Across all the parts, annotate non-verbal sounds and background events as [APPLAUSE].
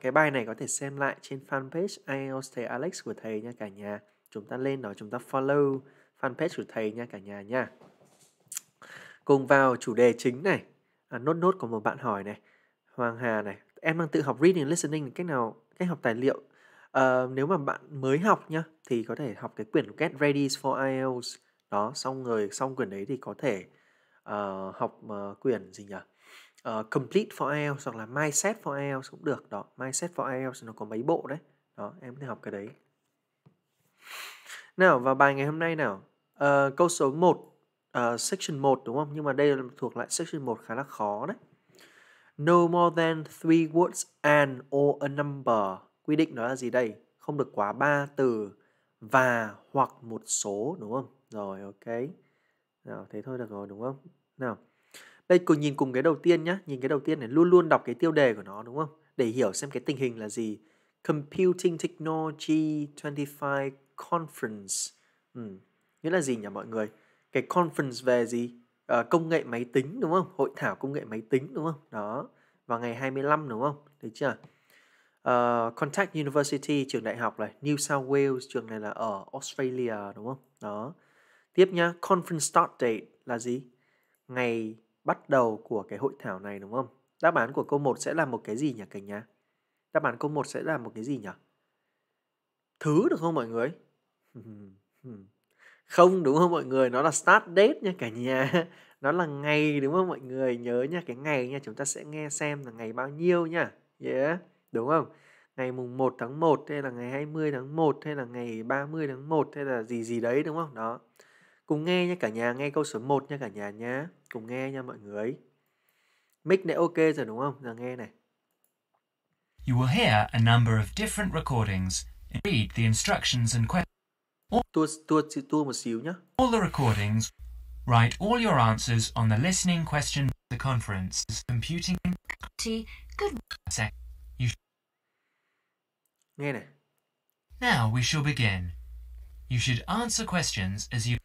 cái bài này có thể xem lại trên fanpage IELTS thầy Alex của thầy nha cả nhà. Chúng ta lên đó chúng ta follow fanpage của thầy nha cả nhà nha. Cùng vào chủ đề chính này. À, nốt nốt của một bạn hỏi này. Hoàng Hà này, em đang tự học reading listening cách nào cách học tài liệu à, nếu mà bạn mới học nhá thì có thể học cái quyển Get Ready for IELTS đó xong rồi xong quyển đấy thì có thể uh, học uh, quyển gì nhỉ uh, complete for IELTS hoặc là mindset for IELTS cũng được đó mindset for IELTS nó có mấy bộ đấy đó em có thể học cái đấy nào vào bài ngày hôm nay nào uh, câu số 1 uh, ờ, section 1 đúng không nhưng mà đây là thuộc lại section 1 khá là khó đấy no more than three words and or a number quy định đó là gì đây không được quá ba từ và hoặc một số đúng không rồi ok nào thế thôi được rồi đúng không nào đây cùng nhìn cùng cái đầu tiên nhá nhìn cái đầu tiên này luôn luôn đọc cái tiêu đề của nó đúng không để hiểu xem cái tình hình là gì Computing Technology 25 Conference ừ. nghĩa là gì nhỉ mọi người cái conference về gì à, công nghệ máy tính đúng không hội thảo công nghệ máy tính đúng không đó vào ngày 25 đúng không được chưa uh, Contact University trường đại học này New South Wales trường này là ở Australia đúng không đó tiếp nhá conference start date là gì ngày bắt đầu của cái hội thảo này đúng không? Đáp án của câu 1 sẽ là một cái gì nhỉ cả nhà? Đáp án câu 1 sẽ là một cái gì nhỉ? Thứ được không mọi người? [LAUGHS] Không đúng không mọi người? Nó là start date nha cả nhà. [LAUGHS] Nó là ngày đúng không mọi người? Nhớ nha, cái ngày nha chúng ta sẽ nghe xem là ngày bao nhiêu nha. Yeah, đúng không? Ngày mùng 1 tháng 1 hay là ngày 20 tháng 1 hay là ngày 30 tháng 1 hay là gì gì đấy đúng không? Đó. Cùng nghe nha cả nhà, nghe câu số 1 nha cả nhà nhá. Cùng nghe nha mọi người. Mic này ok rồi đúng không? Giờ nghe này. You will hear a number of different recordings. Read the instructions and questions. Tua, tua, tua một xíu nhá. All the recordings. Write all your answers on the listening question the conference computing. Good. You Nghe này. Now we shall begin. You should answer questions as you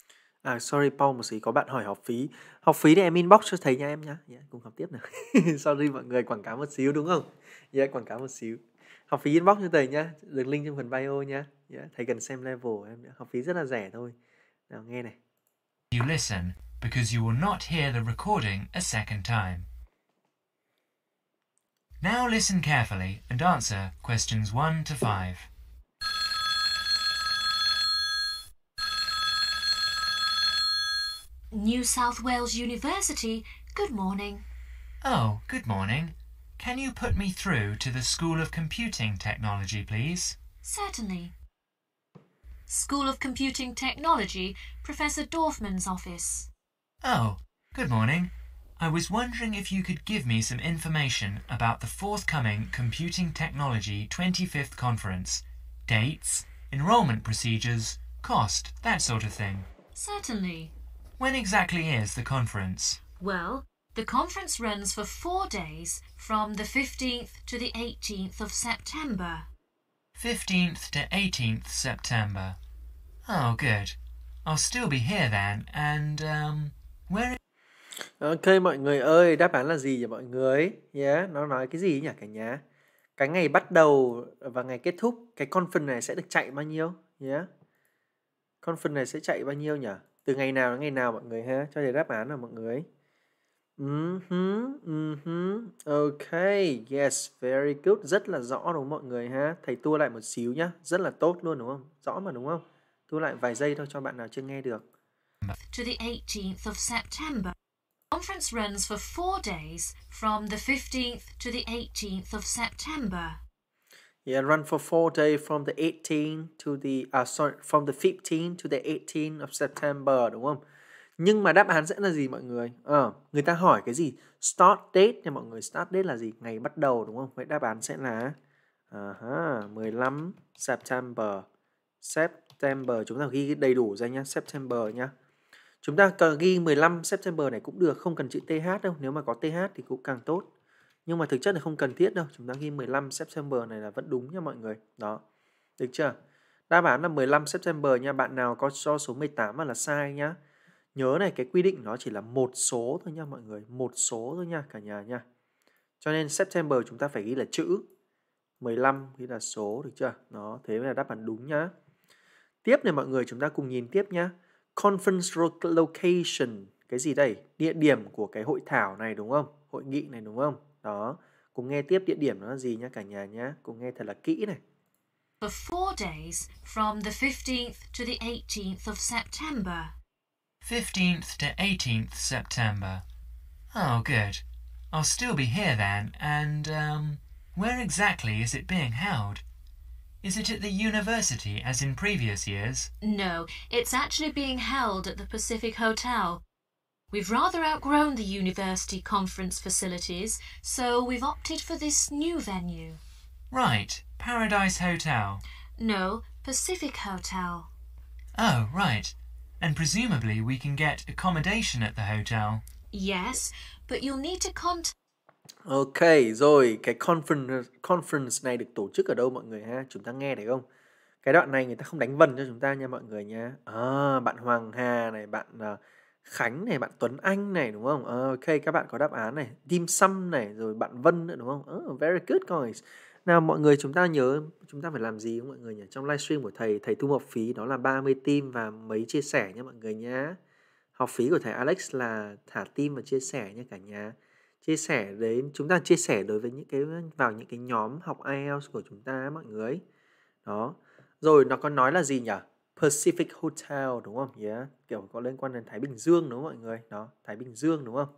À, sorry Paul một xí có bạn hỏi học phí. Học phí thì em inbox cho thầy nha em nhá. Yeah, dạ, cùng học tiếp nào. [LAUGHS] sorry mọi người quảng cáo một xíu đúng không? Yeah, dạ, quảng cáo một xíu. Học phí inbox cho thầy nhá. Đường link trong phần bio nhá. Yeah, dạ, thầy cần xem level của em nhá. Học phí rất là rẻ thôi. Nào nghe này. You listen because you will not hear the recording a second time. Now listen carefully and answer questions 1 to 5. New South Wales University, good morning. Oh, good morning. Can you put me through to the School of Computing Technology, please? Certainly. School of Computing Technology, Professor Dorfman's office. Oh, good morning. I was wondering if you could give me some information about the forthcoming Computing Technology 25th Conference. Dates, enrolment procedures, cost, that sort of thing. Certainly. When exactly is the conference? Well, the conference runs for four days from the 15th to the 18th of September. 15th to 18th September. Oh, good. I'll still be here then, and um, where Ok mọi người ơi, đáp án là gì vậy mọi người? Yeah, nó nói cái gì nhỉ cả nhà? Cái ngày bắt đầu và ngày kết thúc, cái conference này sẽ được chạy bao nhiêu? Yeah. Conference này sẽ chạy bao nhiêu nhỉ? từ ngày nào đến ngày nào mọi người ha cho để đáp án nào mọi người Mm-hmm, mm-hmm. Ok, yes, very good. Rất là rõ đúng không mọi người ha? Thầy tua lại một xíu nhá. Rất là tốt luôn đúng không? Rõ mà đúng không? Tua lại vài giây thôi cho bạn nào chưa nghe được. To the 18th of September. Conference runs for four days from the 15th to the 18th of September. Yeah, run for four days from the 18 to the uh, sorry, from the 15 to the 18 of September đúng không? Nhưng mà đáp án sẽ là gì mọi người? à, người ta hỏi cái gì? Start date nha mọi người, start date là gì? Ngày bắt đầu đúng không? Vậy đáp án sẽ là uh, 15 September. September chúng ta ghi đầy đủ ra nhá, September nhá. Chúng ta cần ghi 15 September này cũng được, không cần chữ TH đâu, nếu mà có TH thì cũng càng tốt nhưng mà thực chất là không cần thiết đâu chúng ta ghi 15 September này là vẫn đúng nha mọi người đó được chưa đáp án là 15 September nha bạn nào có cho số 18 mà là sai nhá nhớ này cái quy định nó chỉ là một số thôi nha mọi người một số thôi nha cả nhà nha cho nên September chúng ta phải ghi là chữ 15 ghi là số được chưa đó thế là đáp án đúng nhá tiếp này mọi người chúng ta cùng nhìn tiếp nhá conference location cái gì đây địa điểm của cái hội thảo này đúng không hội nghị này đúng không Đó, cùng nghe tiếp địa điểm nó là gì nhá cả nhà nhá, cùng nghe thật là kỹ này. For four days from the 15th to the 18th of September. 15th to 18th September. Oh, good. I'll still be here then, and um, where exactly is it being held? Is it at the university as in previous years? No, it's actually being held at the Pacific Hotel, We've rather outgrown the university conference facilities, so we've opted for this new venue. Right, Paradise Hotel. No, Pacific Hotel. Oh, right. And presumably we can get accommodation at the hotel. Yes, but you'll need to contact Ok, rồi cái conference conference này được tổ chức ở đâu mọi người ha? Chúng ta nghe được không? Cái đoạn này người ta không đánh vần cho chúng ta nha mọi người nha. À, bạn Hoàng Hà này, bạn uh, Khánh này, bạn Tuấn Anh này đúng không? Ờ, ok, các bạn có đáp án này. Dim Sum này, rồi bạn Vân nữa đúng không? Oh, very good guys. Nào mọi người chúng ta nhớ chúng ta phải làm gì không mọi người nhỉ? Trong livestream của thầy, thầy thu học phí đó là 30 tim và mấy chia sẻ nha mọi người nhá. Học phí của thầy Alex là thả tim và chia sẻ nha cả nhà. Chia sẻ đến chúng ta chia sẻ đối với những cái vào những cái nhóm học IELTS của chúng ta mọi người. Đó. Rồi nó có nói là gì nhỉ? Pacific Hotel đúng không? Yeah, dạ, kiểu có liên quan đến Thái Bình Dương đúng không mọi người? Đó, Thái Bình Dương đúng không?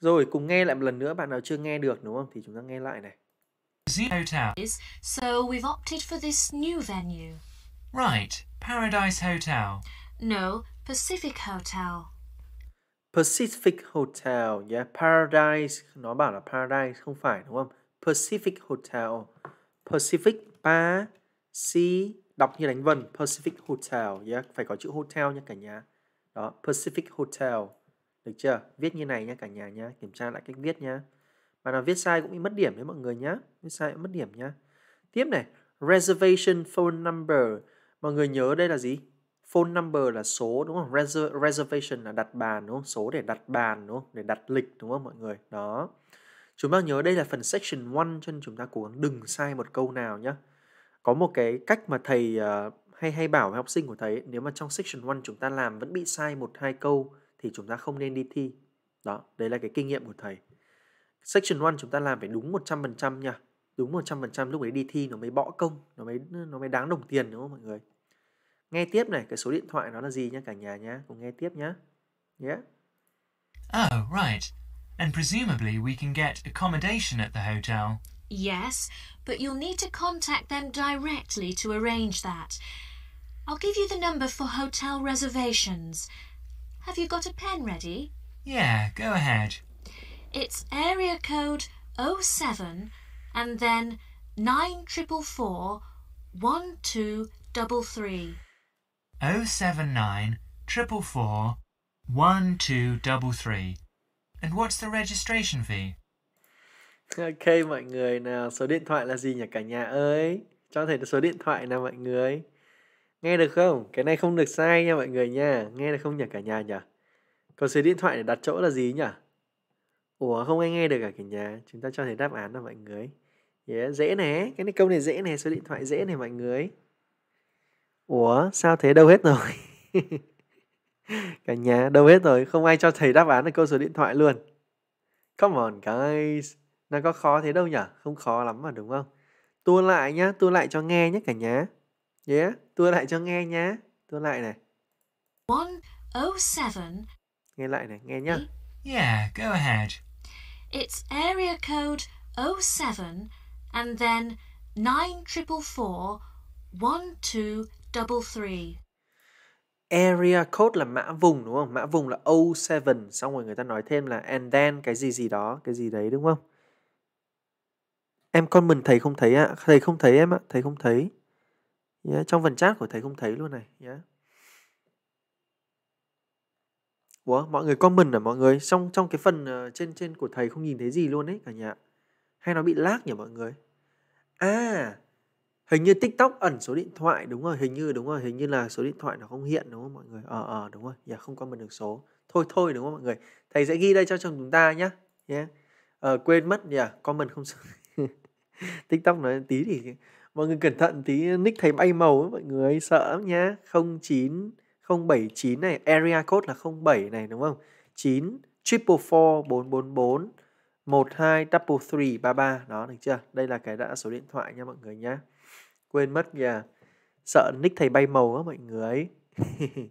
Rồi cùng nghe lại một lần nữa bạn nào chưa nghe được đúng không? Thì chúng ta nghe lại này. So we've opted for this new venue. Right, Paradise Hotel. No, Pacific Hotel. Pacific Hotel, yeah, Paradise, nó bảo là Paradise không phải đúng không? Pacific Hotel. Pacific pa si đọc như đánh vần Pacific Hotel yeah. phải có chữ hotel nha cả nhà đó Pacific Hotel được chưa viết như này nha cả nhà nhé, kiểm tra lại cách viết nhá mà nào viết sai cũng bị mất điểm đấy mọi người nhá viết sai cũng mất điểm nhá tiếp này reservation phone number mọi người nhớ đây là gì phone number là số đúng không Reser- reservation là đặt bàn đúng không số để đặt bàn đúng không để đặt lịch đúng không mọi người đó chúng ta nhớ đây là phần section 1 cho nên chúng ta cố gắng đừng sai một câu nào nhá có một cái cách mà thầy uh, hay hay bảo với học sinh của thầy ấy, nếu mà trong section 1 chúng ta làm vẫn bị sai một hai câu thì chúng ta không nên đi thi. Đó, đấy là cái kinh nghiệm của thầy. Section 1 chúng ta làm phải đúng 100% nha. Đúng 100% lúc ấy đi thi nó mới bõ công, nó mới nó mới đáng đồng tiền đúng không mọi người? Nghe tiếp này, cái số điện thoại nó là gì nhá cả nhà nhá, cùng nghe tiếp nhá. Yeah. Oh, right. And presumably we can get accommodation at the hotel. Yes, but you'll need to contact them directly to arrange that. I'll give you the number for hotel reservations. Have you got a pen ready? Yeah, go ahead. It's area code 07 and then 9444 1233. 079 444 1233. And what's the registration fee? Ok mọi người nào, số điện thoại là gì nhỉ cả nhà ơi? Cho thầy số điện thoại nào mọi người. Nghe được không? Cái này không được sai nha mọi người nha. Nghe được không nhỉ cả nhà nhỉ? Còn số điện thoại để đặt chỗ là gì nhỉ? Ủa không ai nghe được cả à cả nhà. Chúng ta cho thầy đáp án nào mọi người. Yeah, dễ nè, cái này câu này dễ nè, số điện thoại dễ nè mọi người. Ủa sao thế đâu hết rồi? [LAUGHS] cả nhà đâu hết rồi, không ai cho thầy đáp án là câu số điện thoại luôn. Come on guys. Nó có khó thế đâu nhở? Không khó lắm mà đúng không? Tua lại nhá, tua lại cho nghe nhé cả nhà. Yeah, tua lại cho nghe nhá. Tua lại này. 107. Nghe lại này, nghe nhá. Yeah, go ahead. It's area code 07 and then 9444 1233. Area code là mã vùng đúng không? Mã vùng là 07 xong rồi người ta nói thêm là and then cái gì gì đó, cái gì đấy đúng không? Em con mình thầy không thấy ạ. À. Thầy không thấy em ạ. À. Thầy không thấy. Yeah, trong phần chat của thầy không thấy luôn này. Yeah. Ủa, mọi người comment à mọi người? Trong trong cái phần ờ, trên trên của thầy không nhìn thấy gì luôn đấy cả nhà. Hay nó bị lag nhỉ mọi người? À, hình như TikTok ẩn số điện thoại đúng rồi, hình như đúng rồi, hình như là số điện thoại nó không hiện đúng không mọi người? Ờ à, ờ à, đúng rồi, dạ yeah, không comment được số. Thôi thôi đúng không mọi người? Thầy sẽ ghi đây cho chồng chúng ta nhé Yeah. Ờ, quên mất nhỉ, yeah, comment không tiktok nói tí thì mọi người cẩn thận tí nick thấy bay màu ấy, mọi người sợ lắm nhá 09 079 này area code là 07 này đúng không 9 triple four bốn bốn bốn một hai double three ba ba đó được chưa đây là cái đã số điện thoại nha mọi người nhá quên mất nhờ sợ nick thầy bay màu á mọi người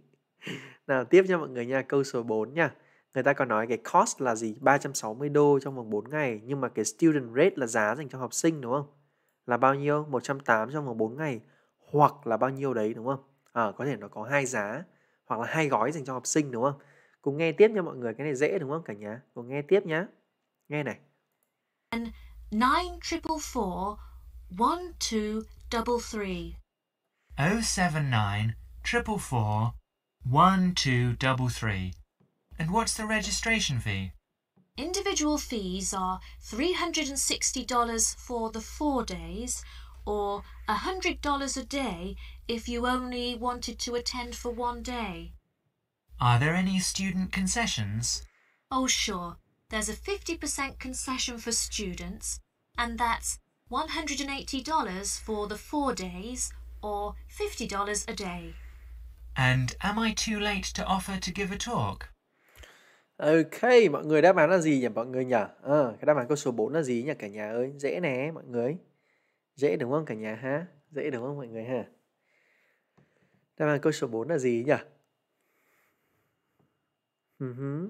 [LAUGHS] nào tiếp nha mọi người nha câu số 4 nha người ta còn nói cái cost là gì 360 đô trong vòng 4 ngày nhưng mà cái student rate là giá dành cho học sinh đúng không là bao nhiêu 180 trong vòng 4 ngày hoặc là bao nhiêu đấy đúng không à, có thể nó có hai giá hoặc là hai gói dành cho học sinh đúng không cùng nghe tiếp nha mọi người cái này dễ đúng không cả nhà cùng nghe tiếp nhá nghe này nine triple four one two double three oh seven nine triple four one two double three And what's the registration fee? Individual fees are $360 for the four days or $100 a day if you only wanted to attend for one day. Are there any student concessions? Oh, sure. There's a 50% concession for students, and that's $180 for the four days or $50 a day. And am I too late to offer to give a talk? Ok, mọi người đáp án là gì nhỉ mọi người nhỉ? À, cái đáp án câu số 4 là gì nhỉ cả nhà ơi? Dễ nè mọi người. Dễ đúng không cả nhà ha? Dễ đúng không mọi người ha? Đáp án câu số 4 là gì nhỉ? Uh ừ -huh.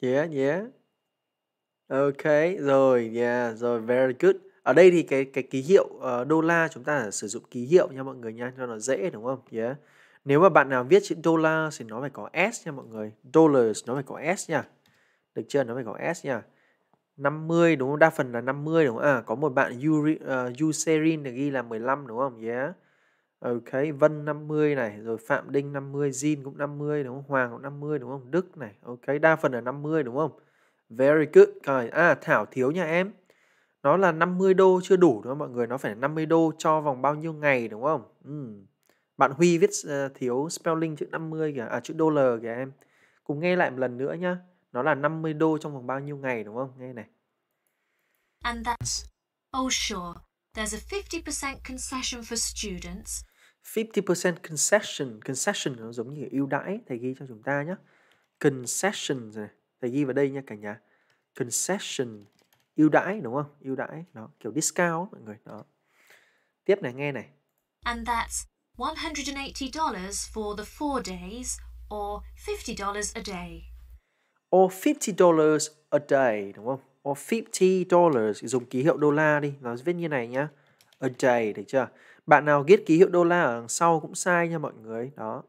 Yeah, yeah. Ok, rồi, yeah, rồi, very good. Ở đây thì cái cái ký hiệu uh, đô la chúng ta sử dụng ký hiệu nha mọi người nha, cho nó dễ đúng không? Yeah. Nếu mà bạn nào viết chữ dollar thì nó phải có S nha mọi người. Dollars nó phải có S nha. Được chưa? Nó phải có S nha. 50 đúng không? Đa phần là 50 đúng không? À có một bạn Yuri, uh, Yuserin được ghi là 15 đúng không? Yeah. Ok, Vân 50 này, rồi Phạm Đinh 50, Jin cũng 50 đúng không? Hoàng cũng 50 đúng không? Đức này. Ok, đa phần là 50 đúng không? Very good. Rồi, à Thảo thiếu nha em. Nó là 50 đô chưa đủ đúng không mọi người? Nó phải là 50 đô cho vòng bao nhiêu ngày đúng không? Ừ. Uhm bạn Huy viết uh, thiếu spelling chữ 50 kìa, à chữ đô dollar kìa em. Cùng nghe lại một lần nữa nhá. Nó là 50 đô trong vòng bao nhiêu ngày đúng không? Nghe này. And that's oh sure, there's a 50% concession for students. 50% concession, concession nó giống như ưu đãi thầy ghi cho chúng ta nhá, Concession này, thầy ghi vào đây nha cả nhà. Concession ưu đãi đúng không? ưu đãi nó kiểu discount mọi người đó. Tiếp này nghe này. And that's $180 for the four days or $50 a day. Or $50 a day, đúng không? Or $50, dùng ký hiệu đô la đi, nó viết như này nhá. A day, được chưa? Bạn nào viết ký hiệu đô la ở đằng sau cũng sai nha mọi người. Đó.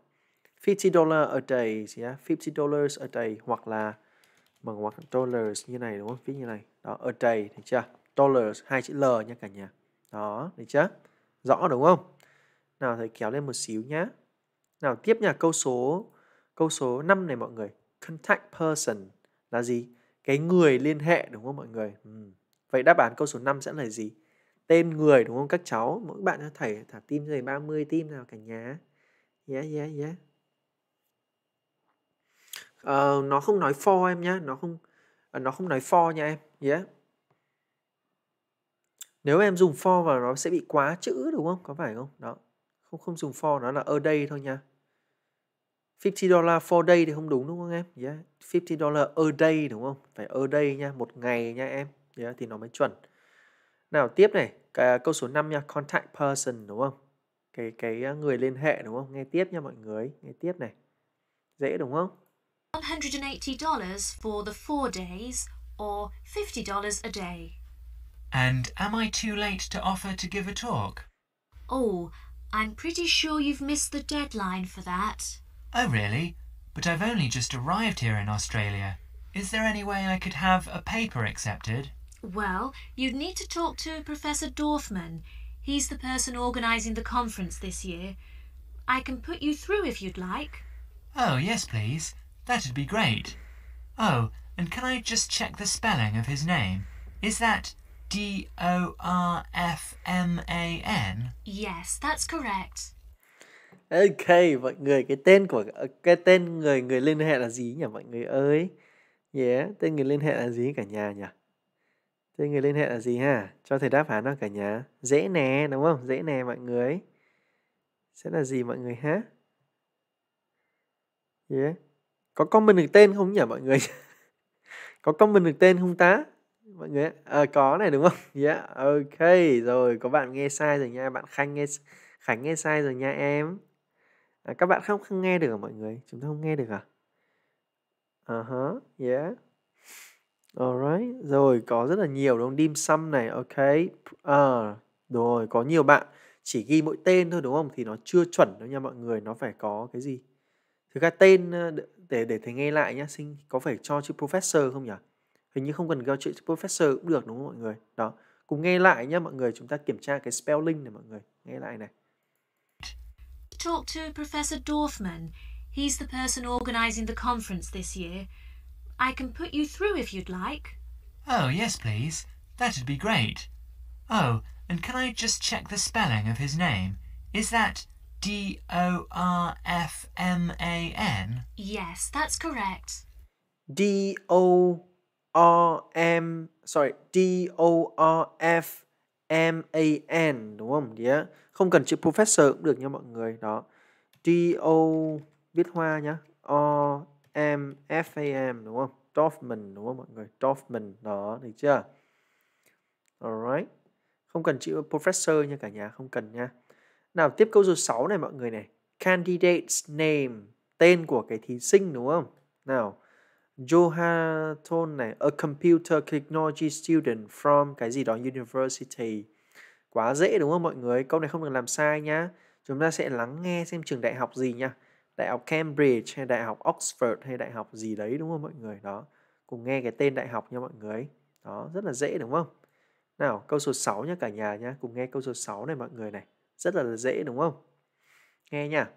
$50 a day, gì á? $50 a day hoặc là bằng hoặc dollars như này đúng không? Viết như này. Đó, a day, được chưa? Dollars, hai chữ L nha cả nhà. Đó, được chưa? Rõ đúng không? Nào thầy kéo lên một xíu nhá. Nào tiếp nhà câu số câu số 5 này mọi người. Contact person là gì? Cái người liên hệ đúng không mọi người? Ừ. Vậy đáp án câu số 5 sẽ là gì? Tên người đúng không các cháu? Mỗi bạn cho thầy thả tim thầy 30 tim nào cả nhà. Yeah yeah yeah. Uh, nó không nói for em nhá, nó không uh, nó không nói for nha em. Yeah. Nếu em dùng for vào nó sẽ bị quá chữ đúng không? Có phải không? Đó không không dùng for nó là ở đây thôi nha 50 dollar for day thì không đúng đúng không em? Dạ, yeah. 50 dollar a day đúng không? Phải a day nha, một ngày nha em. Yeah, dạ, thì nó mới chuẩn. Nào tiếp này, cái, câu số 5 nha, contact person đúng không? Cái cái à, người liên hệ đúng không? Nghe tiếp nha mọi người, nghe tiếp này. Dễ đúng không? 180 dollars for the four days or 50 dollars a day. And am I too late to offer to give a talk? Oh, I'm pretty sure you've missed the deadline for that. Oh, really? But I've only just arrived here in Australia. Is there any way I could have a paper accepted? Well, you'd need to talk to Professor Dorfman. He's the person organising the conference this year. I can put you through if you'd like. Oh, yes, please. That'd be great. Oh, and can I just check the spelling of his name? Is that D O R F M A N? Yes, that's correct. Ok, mọi người cái tên của cái tên người người liên hệ là gì nhỉ mọi người ơi? Yeah, tên người liên hệ là gì cả nhà nhỉ? Tên người liên hệ là gì ha? Cho thầy đáp án nào cả nhà. Dễ nè, đúng không? Dễ nè mọi người. Sẽ là gì mọi người ha? Yeah. Có comment được tên không nhỉ mọi người? [LAUGHS] Có comment được tên không ta? mọi người à, có này đúng không [LAUGHS] yeah ok rồi có bạn nghe sai rồi nha bạn khanh nghe khánh nghe sai rồi nha em à, các bạn không không nghe được à mọi người chúng ta không nghe được à à uh -huh, yeah alright rồi có rất là nhiều đúng không dim sum này ok à rồi có nhiều bạn chỉ ghi mỗi tên thôi đúng không thì nó chưa chuẩn đâu nha mọi người nó phải có cái gì thực ra tên ờ, để để thầy nghe lại nhá xin có phải cho chữ professor không nhỉ hình như không cần giao Gauge Professor cũng được đúng không mọi người đó cùng nghe lại nhé mọi người chúng ta kiểm tra cái spelling này mọi người nghe lại này Talk to Professor Dorfman he's the person organizing the conference this year I can put you through if you'd like Oh yes please that'd be great Oh and can I just check the spelling of his name is that D O R F M A N Yes that's correct D O O M sorry D O R F M A N đúng không? Yeah. Không cần chữ professor cũng được nha mọi người. Đó. D O viết hoa nhá. O M F A M đúng không? Dorfman đúng không mọi người? Dorfman đó được chưa? Alright. Không cần chữ professor nha cả nhà, không cần nha. Nào tiếp câu số 6 này mọi người này. Candidate's name, tên của cái thí sinh đúng không? Nào. Johathon này a computer technology student from cái gì đó university quá dễ đúng không mọi người câu này không được làm sai nhá chúng ta sẽ lắng nghe xem trường đại học gì nhá, đại học Cambridge hay đại học Oxford hay đại học gì đấy đúng không mọi người đó cùng nghe cái tên đại học nha mọi người đó rất là dễ đúng không nào câu số 6 nhá cả nhà nhá cùng nghe câu số 6 này mọi người này rất là dễ đúng không nghe nhá.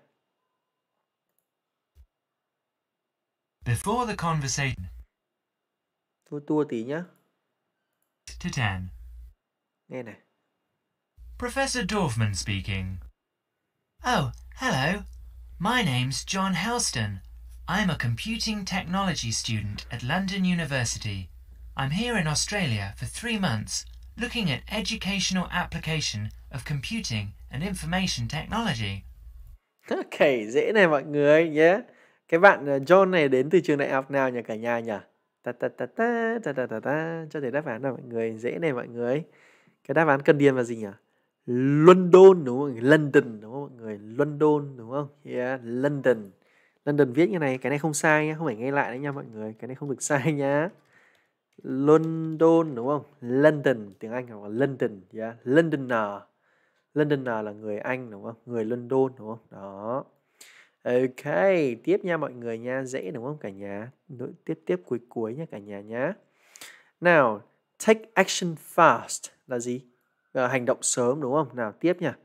Before the conversation. tua tí nhá. To ten. Nghe này. Professor Dorfman speaking. Oh, hello. My name's John Helston. I'm a computing technology student at London University. I'm here in Australia for three months looking at educational application of computing and information technology. Ok, [LAUGHS] dễ này mọi người nhé. Yeah. Cái bạn ờ, John này đến từ trường đại học nào nhỉ cả nhà nhỉ? Ta ta ta ta ta ta ta, ta. cho thấy đáp án là mọi người dễ này mọi người. Cái đáp án cần điền là gì nhỉ? London đúng không? London đúng không mọi người? London đúng không? Yeah, London. London viết như này, cái này không sai nhá, không phải nghe lại đấy nha mọi người, cái này không được sai nhá. London đúng không? London, tiếng Anh học là London, yeah. Londoner. Londoner là người Anh đúng không? Người London đúng không? Đó. Ok, tiếp nha mọi người nha, dễ đúng không cả nhà? Tiếp tiếp cuối cuối nha cả nhà nhá. Nào, take action fast là gì? À, hành động sớm đúng không? Nào tiếp nha.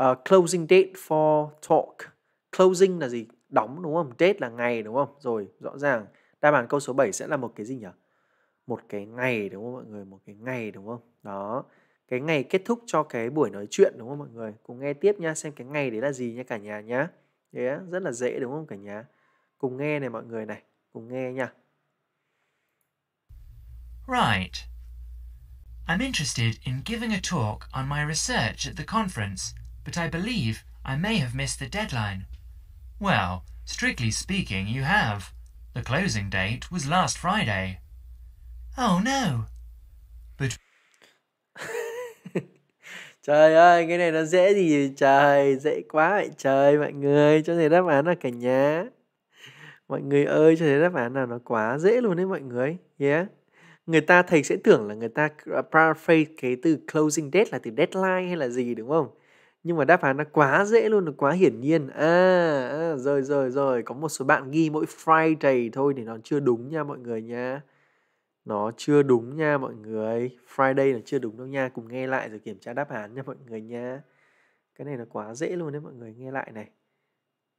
Uh, closing date for talk. Closing là gì? Đóng đúng không? Date là ngày đúng không? Rồi, rõ ràng đáp án câu số 7 sẽ là một cái gì nhỉ? Một cái ngày đúng không mọi người? Một cái ngày đúng không? Đó. Cái ngày kết thúc cho cái buổi nói chuyện đúng không mọi người? Cùng nghe tiếp nha xem cái ngày đấy là gì nha cả nhà nhá. yeah, rất là dễ đúng không cả nhà cùng nghe này mọi người này cùng nghe nha Right. I'm interested in giving a talk on my research at the conference, but I believe I may have missed the deadline. Well, strictly speaking, you have. The closing date was last Friday. Oh no! But Trời ơi, cái này nó dễ gì trời, dễ quá vậy trời mọi người, cho thấy đáp án là cả nhà. Mọi người ơi, cho thấy đáp án là nó quá dễ luôn đấy mọi người. Yeah. Người ta thầy sẽ tưởng là người ta à, paraphrase cái từ closing date là từ deadline hay là gì đúng không? Nhưng mà đáp án nó quá dễ luôn, nó quá hiển nhiên. À, à rồi rồi rồi, có một số bạn ghi mỗi Friday thôi thì nó chưa đúng nha mọi người nha nó chưa đúng nha mọi người Friday là chưa đúng đâu nha cùng nghe lại rồi kiểm tra đáp án nha mọi người nha cái này là quá dễ luôn đấy mọi người nghe lại này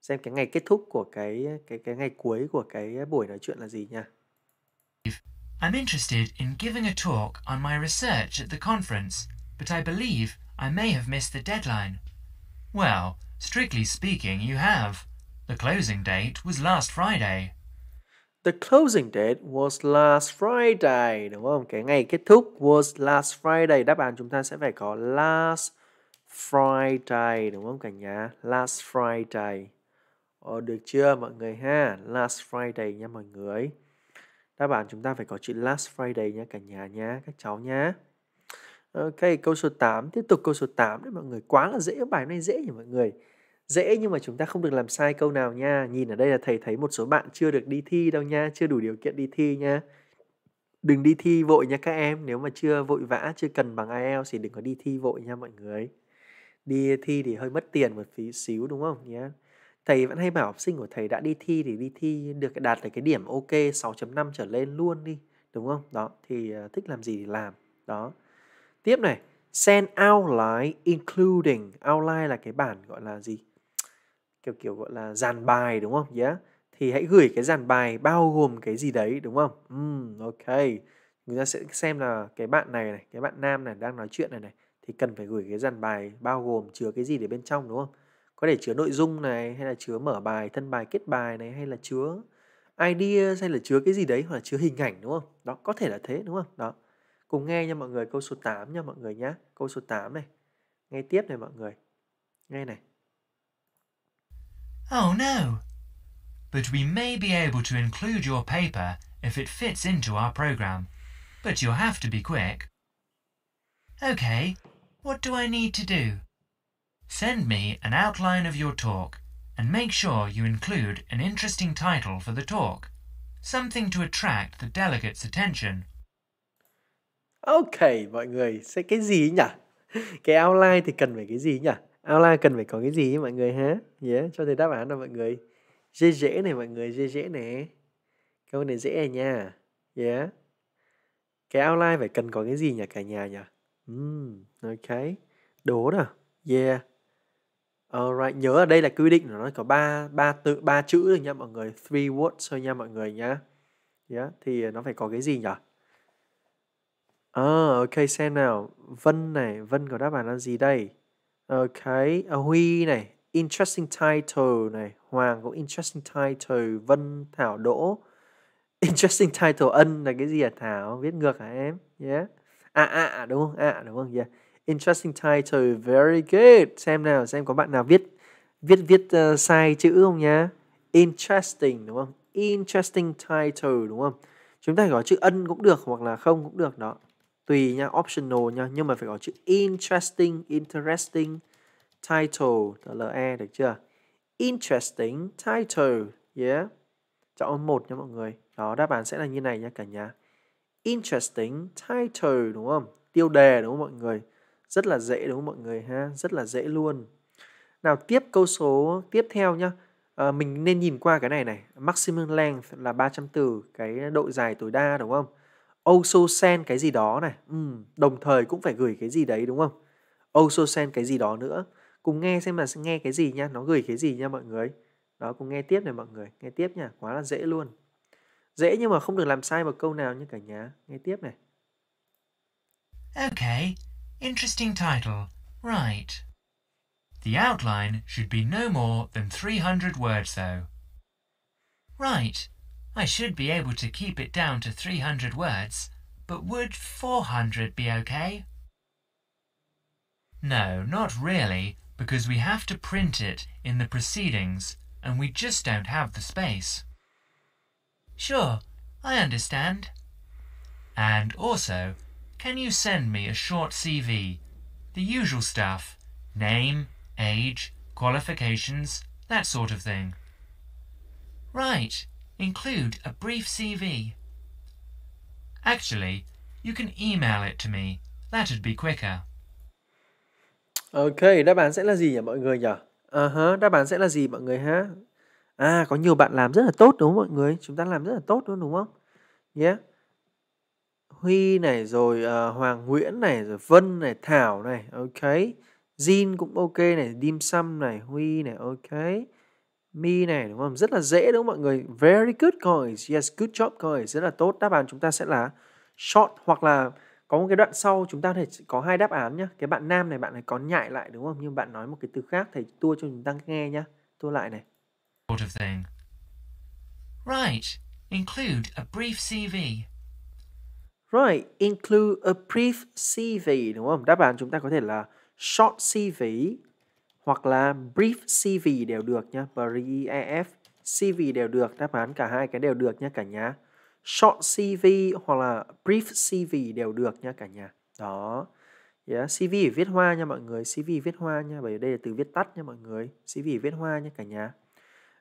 xem cái ngày kết thúc của cái cái cái ngày cuối của cái buổi nói chuyện là gì nha I'm interested in giving a talk on my research at the conference, but I believe I may have missed the deadline. Well, strictly speaking, you have. The closing date was last Friday. The closing date was last Friday, đúng không? Cái ngày kết thúc was last Friday. Đáp án chúng ta sẽ phải có last Friday, đúng không cả nhà? Last Friday. Ồ, ờ, được chưa mọi người ha? Last Friday nha mọi người. Đáp án chúng ta phải có chữ last Friday nha cả nhà nha, các cháu nhá. Ok, câu số 8. Tiếp tục câu số 8. Đấy, mọi người quá là dễ, bài này dễ nhỉ mọi người dễ nhưng mà chúng ta không được làm sai câu nào nha nhìn ở đây là thầy thấy một số bạn chưa được đi thi đâu nha chưa đủ điều kiện đi thi nha đừng đi thi vội nha các em nếu mà chưa vội vã chưa cần bằng IELTS thì đừng có đi thi vội nha mọi người đi thi thì hơi mất tiền một tí xíu đúng không nhé thầy vẫn hay bảo học sinh của thầy đã đi thi thì đi thi được đạt được cái điểm ok 6.5 trở lên luôn đi đúng không đó thì ờ, thích làm gì thì làm đó tiếp này send outline including outline là cái bản gọi là gì kiểu kiểu gọi là dàn bài đúng không? Yeah. Dạ. Thì hãy gửi cái dàn bài bao gồm cái gì đấy đúng không? Um, ok. Người ta sẽ xem là cái bạn này này, cái bạn nam này đang nói chuyện này này thì cần phải gửi cái dàn bài bao gồm chứa cái gì để bên trong đúng không? Có thể chứa nội dung này hay là chứa mở bài, thân bài, kết bài này hay là chứa idea hay là chứa cái gì đấy hoặc là chứa hình ảnh đúng không? Đó có thể là thế đúng không? Đó. Cùng nghe nha mọi người câu số 8 nha mọi người nhá. Câu số 8 này. Nghe tiếp này mọi người. Nghe này. Oh no! But we may be able to include your paper if it fits into our program. But you'll have to be quick. Okay, what do I need to do? Send me an outline of your talk and make sure you include an interesting title for the talk, something to attract the delegate's attention. Ok, mọi người sẽ cái gì nhỉ? Cái outline thì cần phải cái gì nhỉ? Aula cần phải có cái gì mọi người hả? Yeah, dạ, cho thầy đáp án là mọi người. Dễ dễ này mọi người, dễ dễ này. Câu này dễ này nha. Yeah. Dạ. Cái outline phải cần có cái gì nhỉ cả nhà nhỉ? Mm, ok. Đố nào. Yeah. Dạ. Alright, nhớ ở đây là quy định là nó có ba ba tự ba chữ thôi nha mọi người, three words thôi nha mọi người nhá. Yeah, thì nó phải có cái gì nhỉ? À, ok xem nào. Vân này, Vân có đáp án là gì đây? Ok, ờ, ờ, Huy này, interesting title này, Hoàng cũng interesting title, Vân Thảo Đỗ. [LAUGHS] Interesting title ân là cái gì à Thảo? Viết ngược hả em? Yeah. À à, à đúng không? À, à đúng không? Yeah. Interesting title, very good. Xem nào, xem có bạn nào viết viết viết uh, sai chữ không nhá? Interesting đúng không? Interesting title đúng không? Chúng ta gọi chữ ân cũng được hoặc là không cũng được đó tùy nha optional nha nhưng mà phải có chữ interesting interesting title là le được chưa interesting title yeah chọn một nha mọi người đó đáp án sẽ là như này nha cả nhà interesting title đúng không tiêu đề đúng không mọi người rất là dễ đúng không mọi người ha rất là dễ luôn nào tiếp câu số tiếp theo nhá à, mình nên nhìn qua cái này này maximum length là 300 từ cái độ dài tối đa đúng không also send cái gì đó này ừ, đồng thời cũng phải gửi cái gì đấy đúng không also send cái gì đó nữa cùng nghe xem là nghe cái gì nhá, nó gửi cái gì nha mọi người đó cùng nghe tiếp này mọi người nghe tiếp nha quá là dễ luôn dễ nhưng mà không được làm sai một câu nào như cả nhà nghe tiếp này okay interesting title right The outline should be no more than 300 words though. Right, I should be able to keep it down to 300 words, but would 400 be okay? No, not really, because we have to print it in the proceedings and we just don't have the space. Sure, I understand. And also, can you send me a short CV? The usual stuff name, age, qualifications, that sort of thing. Right, include a brief CV. Actually, you can email it to me. That'd be quicker. Ok, đáp án sẽ là gì nhỉ mọi người nhỉ? À hả, đáp án sẽ là gì mọi người ha? À, có nhiều bạn làm rất là tốt đúng không mọi người? Chúng ta làm rất là tốt đúng không? Nhé. Yeah. Huy này rồi uh, Hoàng Nguyễn này rồi Vân này Thảo này ok Jin cũng ok này Dim Sum này Huy này ok me này đúng không? Rất là dễ đúng không mọi người? Very good guys. Yes, good job guys. Rất là tốt. Đáp án chúng ta sẽ là short hoặc là có một cái đoạn sau chúng ta thể có hai đáp án nhá. Cái bạn nam này bạn này có nhại lại đúng không? Nhưng bạn nói một cái từ khác thầy tua cho chúng ta nghe nhá. Tua lại này. Sort of thing. Right. Include a brief CV. Right, include a brief CV đúng không? Đáp án chúng ta có thể là short CV hoặc là brief CV đều được nhé, brief CV đều được, đáp án cả hai cái đều được nhé cả nhà. Short CV hoặc là brief CV đều được nhé cả nhà. Đó. Yeah. CV viết hoa nha mọi người, CV viết hoa nha, bởi đây là từ viết tắt nha mọi người. CV viết hoa nha cả nhà.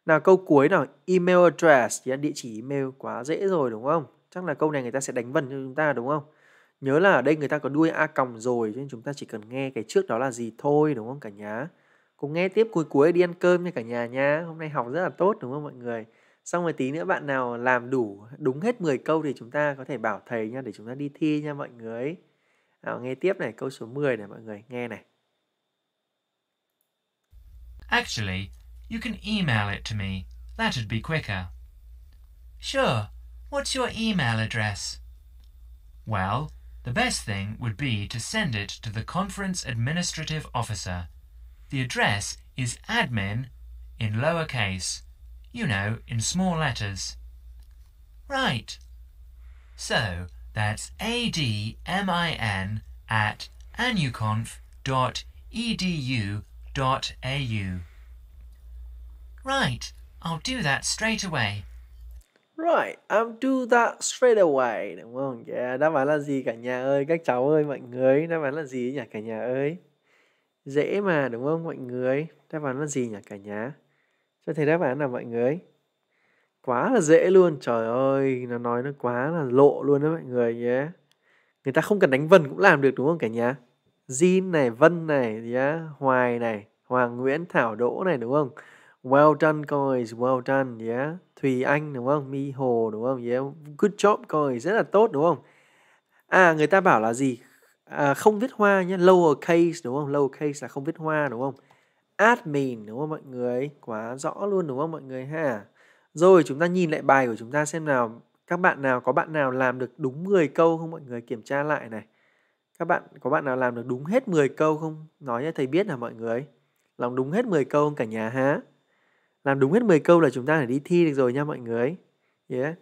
Nào câu cuối nào, email address, yeah, địa chỉ email quá dễ rồi đúng không? Chắc là câu này người ta sẽ đánh vần cho chúng ta đúng không? Nhớ là ở đây người ta có đuôi A còng rồi nên chúng ta chỉ cần nghe cái trước đó là gì thôi đúng không cả nhà? cùng nghe tiếp cuối cuối đi ăn cơm nha cả nhà nha hôm nay học rất là tốt đúng không mọi người xong rồi tí nữa bạn nào làm đủ đúng hết 10 câu thì chúng ta có thể bảo thầy nha để chúng ta đi thi nha mọi người à, nghe tiếp này câu số 10 này mọi người nghe này Actually, you can email it to me. That'd be quicker. Sure. What's your email address? Well, the best thing would be to send it to the conference administrative officer The address is admin in lowercase, you know, in small letters. Right. So that's admin at anuconf.edu.au. Right, I'll do that straight away. Right, I'll do that straight away, đúng không? Yeah, đáp án là gì cả nhà ơi, các cháu ơi, mọi người, đáp án là gì nhỉ cả nhà ơi? Dễ mà đúng không mọi người? Đáp án là gì nhỉ cả nhà? Cho thấy đáp án là mọi người. Quá là dễ luôn. Trời ơi, nó nói nó quá là lộ luôn đó mọi người nhé. Yeah. Người ta không cần đánh vần cũng làm được đúng không cả nhà? Jin này, Vân này, yeah, Hoài này, Hoàng Nguyễn, Thảo Đỗ này đúng không? Well done guys, well done, yeah. Thùy Anh đúng không? Mi Hồ đúng không? Yeah. Good job guys, rất là tốt đúng không? À người ta bảo là gì? à, không viết hoa nhé lower case đúng không lower case là không viết hoa đúng không admin đúng không mọi người quá rõ luôn đúng không mọi người ha rồi chúng ta nhìn lại bài của chúng ta xem nào các bạn nào có bạn nào làm được đúng 10 câu không mọi người kiểm tra lại này các bạn có bạn nào làm được đúng hết 10 câu không nói cho thầy biết là mọi người làm đúng hết 10 câu không cả nhà ha? làm đúng hết 10 câu là chúng ta phải đi thi được rồi nha mọi người yeah.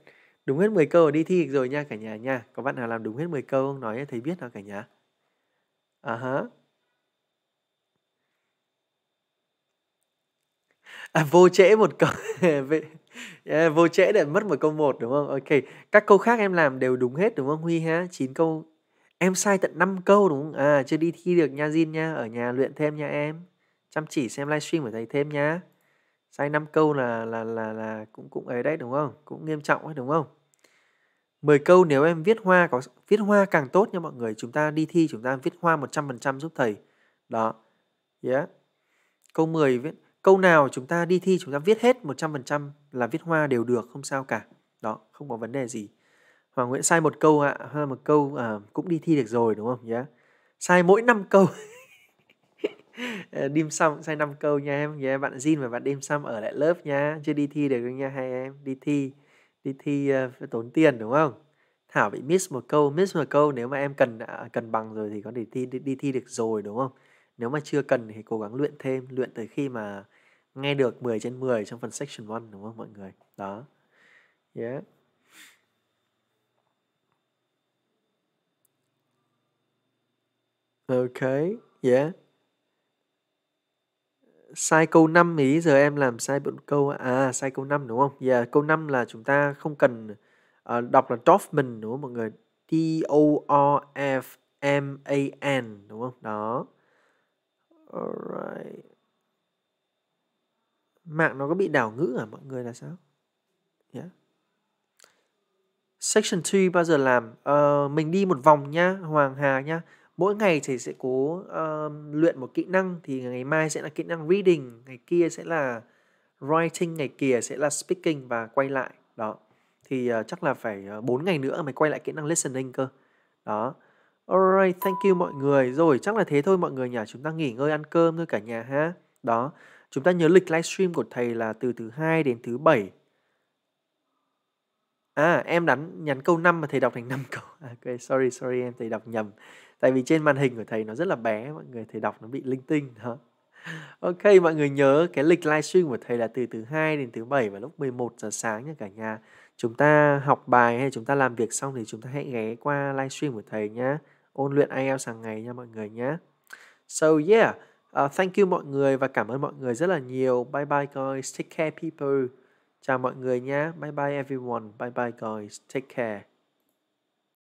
đúng hết 10 câu là đi thi được rồi nha cả nhà nha có bạn nào làm đúng hết 10 câu không nói cho thầy biết nào cả nhà À À, vô trễ một câu [LAUGHS] v yeah, à, vô trễ để mất một câu một, đúng không? Ok, Các câu khác em làm đều đúng hết, đúng không Huy ha? chín câu em sai tận 5 câu, đúng không? À, chưa đi thi được nha Jin nha, ở nhà luyện thêm nha em. Chăm chỉ xem livestream của thầy thêm nhá. Sai 5 câu là là là là cũng cũng ấy đấy, đúng không? Cũng nghiêm trọng ấy, đúng không? 10 câu nếu em viết hoa có viết hoa càng tốt nha mọi người. Chúng ta đi thi chúng ta viết hoa 100% giúp thầy. Đó. Yeah. Câu 10 viết câu nào chúng ta đi thi chúng ta viết hết 100% là viết hoa đều được không sao cả. Đó, không có vấn đề gì. Hoàng Nguyễn sai một câu ạ, à, một câu à, cũng đi thi được rồi đúng không nhé. Yeah. Sai mỗi 5 câu. [LAUGHS] đêm xong sai 5 câu nha em nhé. Yeah. Bạn Jin và bạn đêm xong ở lại lớp nha, chưa đi thi được nha hai em, đi thi đi thi phải ờ, tốn tiền đúng không Thảo bị miss một câu miss một câu nếu mà em cần à, cần bằng rồi thì có thể thi đi, đi thi được rồi đúng không nếu mà chưa cần thì cố gắng luyện thêm luyện tới khi mà nghe được 10 trên 10 trong phần section 1 đúng không mọi người đó yeah ok yeah sai câu 5 ý giờ em làm sai một câu à sai câu 5 đúng không? Yeah, dạ, câu 5 là chúng ta không cần uh, đọc là Dorfman đúng không mọi người? T O R F M A N đúng không? Đó. Alright. Mạng nó có bị đảo ngữ à mọi người là sao? Yeah. Dạ. Section 2 bao giờ làm? Uh, mình đi một vòng nhá, Hoàng Hà nhá mỗi ngày thầy sẽ cố uh, luyện một kỹ năng thì ngày mai sẽ là kỹ năng reading ngày kia sẽ là writing ngày kia sẽ là speaking và quay lại đó thì uh, chắc là phải uh, ờ, 4 ngày nữa mới quay lại kỹ năng listening cơ đó alright thank you mọi người rồi chắc là thế thôi mọi người nhà chúng ta nghỉ ngơi ăn cơm thôi cả nhà ha đó chúng ta nhớ lịch livestream của thầy là từ thứ hai đến thứ bảy À em đánh nhắn câu 5 mà thầy đọc thành 5 [LAUGHS] câu. ok, sorry sorry em thầy đọc nhầm tại vì trên màn hình của thầy nó rất là bé mọi người thầy đọc nó bị linh tinh đó [LAUGHS] Ok mọi người nhớ cái lịch livestream của thầy là từ thứ hai đến thứ bảy vào lúc 11 giờ sáng nha cả nhà. Chúng ta học bài hay chúng ta làm việc xong thì chúng ta hãy ghé qua livestream của thầy nhá. Ôn luyện IELTS hàng ngày nha mọi người nhá. So yeah, uh, thank you mọi người và cảm ơn mọi người rất là nhiều. Bye bye guys, take care people. Chào mọi người nhá. Bye bye everyone. Bye bye guys, take care.